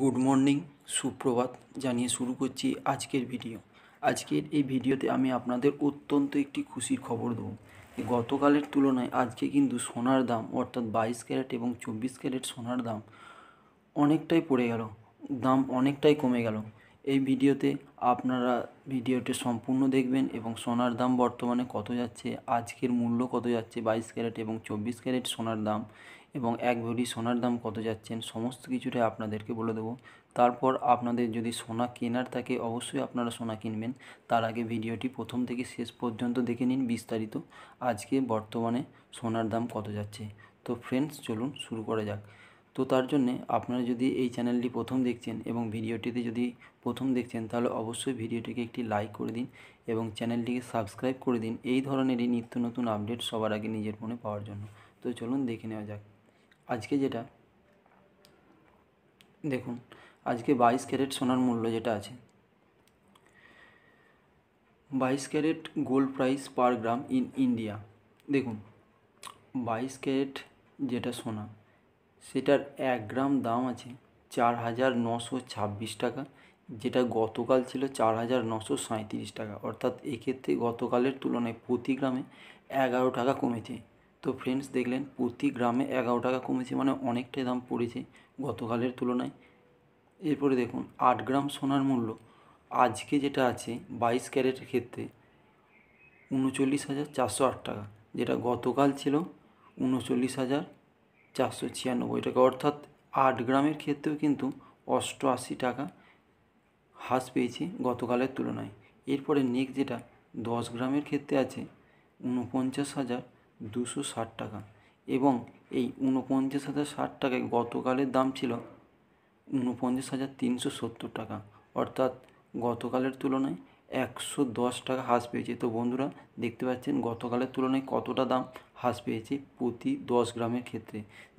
good morning সুপ্রভাত জানিয়ে শুরু করছি আজকের ভিডিও আজকের এই ভিডিওতে আমি আপনাদের অত্যন্ত একটি খুশির খবর দেবো গতকালের তুলনায় আজকে কিন্তু সোনার দাম অর্থাৎ বাইশ ক্যারেট এবং চব্বিশ ক্যারেট সোনার দাম অনেকটাই পড়ে গেল দাম অনেকটাই কমে গেল এই ভিডিওতে আপনারা ভিডিওটি সম্পূর্ণ দেখবেন এবং সোনার দাম বর্তমানে কত যাচ্ছে আজকের মূল্য কত যাচ্ছে বাইশ ক্যারেট এবং চব্বিশ ক্যারেট সোনার দাম এবং এক ভরি সোনার দাম কত যাচ্ছেন সমস্ত কিছুটা আপনাদেরকে বলে দেবো তারপর আপনাদের যদি সোনা কেনার থাকে অবশ্যই আপনারা সোনা কিনবেন তার আগে ভিডিওটি প্রথম থেকে শেষ পর্যন্ত দেখে নিন বিস্তারিত আজকে বর্তমানে সোনার দাম কত যাচ্ছে তো ফ্রেন্ডস চলুন শুরু করা যাক তো তার জন্যে আপনারা যদি এই চ্যানেলটি প্রথম দেখছেন এবং ভিডিওটিতে যদি প্রথম দেখছেন তাহলে অবশ্যই ভিডিওটিকে একটি লাইক করে দিন এবং চ্যানেলটিকে সাবস্ক্রাইব করে দিন এই ধরনেরই নিত্য নতুন আপডেট সবার আগে নিজের ফোনে পাওয়ার জন্য তো চলুন দেখে নেওয়া যাক আজকে যেটা দেখুন আজকে বাইশ ক্যারেট সোনার মূল্য যেটা আছে বাইশ carat gold price per gram in India দেখুন বাইশ ক্যারেট যেটা সোনা সেটার এক গ্রাম দাম আছে চার হাজার নশো ছাব্বিশ টাকা যেটা গতকাল ছিল চার হাজার নশো সাঁত্রিশ টাকা অর্থাৎ এক্ষেত্রে গতকালের তুলনায় প্রতি গ্রামে এগারো টাকা কমেছে তো ফ্রেন্ডস দেখলেন প্রতি গ্রামে এগারো টাকা কমেছে মানে অনেকটাই দাম পড়েছে গতকালের তুলনায় এরপরে দেখুন আট গ্রাম সোনার মূল্য আজকে যেটা আছে বাইশ ক্যারেটের ক্ষেত্রে উনচল্লিশ হাজার চারশো আট টাকা যেটা গতকাল ছিল উনচল্লিশ হাজার চারশো ছিয়ানব্বই টাকা অর্থাৎ আট গ্রামের ক্ষেত্রেও কিন্তু অষ্টআশি টাকা হ্রাস পেয়েছে গতকালের তুলনায় এরপরে নেক্সট যেটা দশ গ্রামের ক্ষেত্রে আছে ঊনপঞ্চাশ হাজার দুশো ষাট টাকা এবং এই ঊনপঞ্চাশ হাজার ষাট টাকায় গতকালের দাম ছিল ঊনপঞ্চাশ হাজার তিনশো সত্তর টাকা অর্থাৎ গতকালের তুলনায় একশো দশ টাকা হ্রাস পেয়েছে তো বন্ধুরা দেখতে পাচ্ছেন গতকালের তুলনায় কতটা দাম হ্রাস পেয়েছে প্রতি দশ গ্রামের ক্ষেত্রে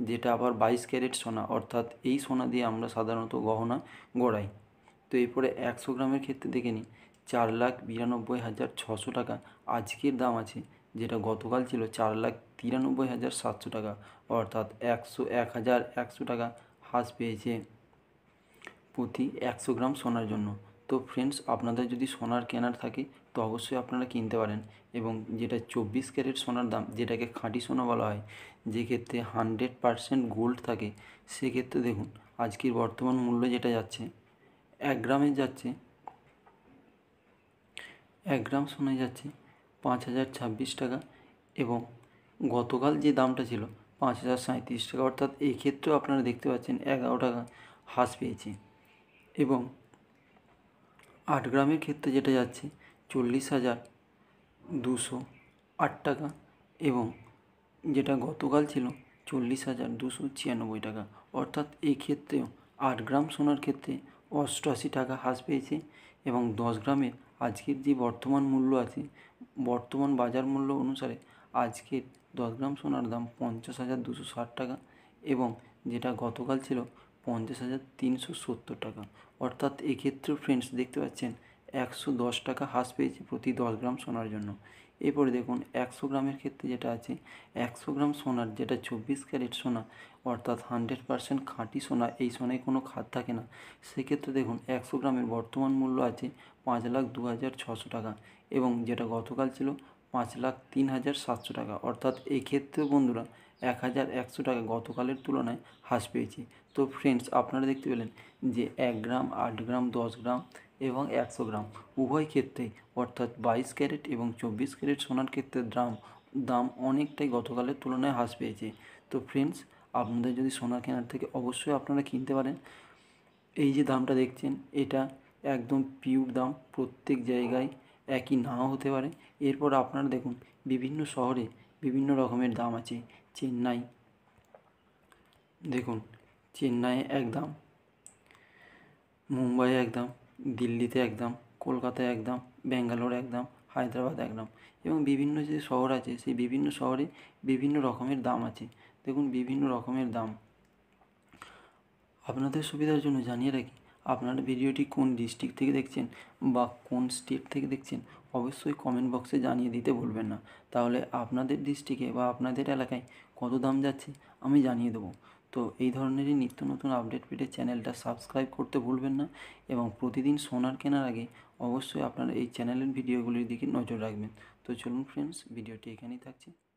যেটা আবার বাইশ ক্যারেট সোনা অর্থাৎ এই সোনা দিয়ে আমরা সাধারণত গহনা গড়াই তো এরপরে একশো গ্রামের ক্ষেত্রে দেখে নিই চার লাখ বিরানব্বই হাজার ছশো টাকা আজকের দাম আছে যেটা গতকাল ছিল চার লাখ তিরানব্বই হাজার সাতশো টাকা অর্থাৎ একশো এক হাজার একশো টাকা হ্রাস পেয়েছে প্রতি একশো গ্রাম সোনার জন্য তো ফ্রেন্ডস আপনাদের যদি সোনার কেনার থাকে তো অবশ্যই আপনারা কিনতে পারেন এবং যেটা চব্বিশ ক্যারেট সোনার দাম যেটাকে খাঁটি সোনা বলা হয় যে ক্ষেত্রে হানড্রেড পারসেন্ট গোল্ড থাকে সেক্ষেত্রে দেখুন আজকের বর্তমান মূল্য যেটা যাচ্ছে এক গ্রামে যাচ্ছে এক গ্রাম সোনায় যাচ্ছে পাঁচ হাজার ছাব্বিশ টাকা এবং গতকাল যে দামটা ছিল পাঁচ হাজার সাঁত্রিশ টাকা অর্থাৎ এক্ষেত্রেও আপনারা দেখতে পাচ্ছেন এগারো টাকা হ্রাস পেয়েছে এবং আট গ্রামের ক্ষেত্রে যেটা যাচ্ছে চল্লিশ হাজার দুশো আট টাকা এবং যেটা গতকাল ছিল চল্লিশ হাজার দুশো ছিয়ানব্বই টাকা অর্থাৎ এক্ষেত্রেও আট গ্রাম সোনার ক্ষেত্রে অষ্টআশি টাকা হ্রাস পেয়েছে এবং দশ গ্রামের আজকের যে বর্তমান মূল্য আছে বর্তমান বাজার মূল্য অনুসারে আজকের দশ গ্রাম সোনার দাম পঞ্চাশ হাজার দুশো ষাট টাকা এবং যেটা গতকাল ছিল পঞ্চাশ হাজার তিনশো সত্তর টাকা অর্থাৎ এক্ষেত্রে ফ্রেন্ডস দেখতে পাচ্ছেন একশো দশ টাকা হ্রাস পেয়েছে প্রতি দশ গ্রাম সোনার জন্য এরপরে দেখুন একশো গ্রামের ক্ষেত্রে যেটা আছে একশো গ্রাম সোনার যেটা চব্বিশ ক্যারেট সোনা অর্থাৎ হান্ড্রেড পারসেন্ট খাঁটি সোনা এই সোনায় কোনো খাদ থাকে না সেক্ষেত্রে দেখুন একশো গ্রামের বর্তমান মূল্য আছে পাঁচ লাখ দু হাজার ছশো টাকা এবং যেটা গতকাল ছিল পাঁচ লাখ তিন হাজার সাতশো টাকা অর্থাৎ এক্ষেত্রে বন্ধুরা এক হাজার একশো টাকা গতকালের তুলনায় হ্রাস পেয়েছে তো ফ্রেন্ডস আপনারা দেখতে পেলেন যে এক গ্রাম আট গ্রাম দশ গ্রাম এবং একশো গ্রাম উভয় ক্ষেত্রে অর্থাৎ বাইশ ক্যারেট এবং চব্বিশ ক্যারেট সোনার ক্ষেত্রে দাম দাম অনেকটাই গতকালের তুলনায় হ্রাস পেয়েছে তো ফ্রেন্ডস আপনাদের যদি সোনা কেনার থেকে অবশ্যই আপনারা কিনতে পারেন এই যে দামটা দেখছেন এটা একদম পিউর দাম প্রত্যেক জায়গায় একই নাও হতে পারে এরপর আপনারা দেখুন বিভিন্ন শহরে বিভিন্ন রকমের দাম আছে চেন্নাই দেখুন চেন্নাই এক দাম মুম্বাই এক দাম দিল্লিতে এক দাম কলকাতায় এক দাম ব্যাঙ্গালোর এক দাম হায়দ্রাবাদ এক দাম এবং বিভিন্ন যে শহর আছে সেই বিভিন্ন শহরে বিভিন্ন রকমের দাম আছে দেখুন বিভিন্ন রকমের দাম আপনাদের সুবিধার জন্য জানিয়ে রাখি আপনারা ভিডিওটি কোন ডিস্ট্রিক্ট থেকে দেখছেন বা কোন স্টেট থেকে দেখছেন অবশ্যই কমেন্ট বক্সে জানিয়ে দিতে ভুলবেন না তাহলে আপনাদের ডিস্ট্রিকে বা আপনাদের এলাকায় কত দাম যাচ্ছে আমি জানিয়ে দেবো তো এই ধরনেরই নিত্য নতুন আপডেট পেটে চ্যানেলটা সাবস্ক্রাইব করতে ভুলবেন না এবং প্রতিদিন সোনার কেনার আগে অবশ্যই আপনারা এই চ্যানেলের ভিডিওগুলির দিকে নজর রাখবেন তো চলুন ফ্রেন্ডস ভিডিওটি এখানেই থাকছে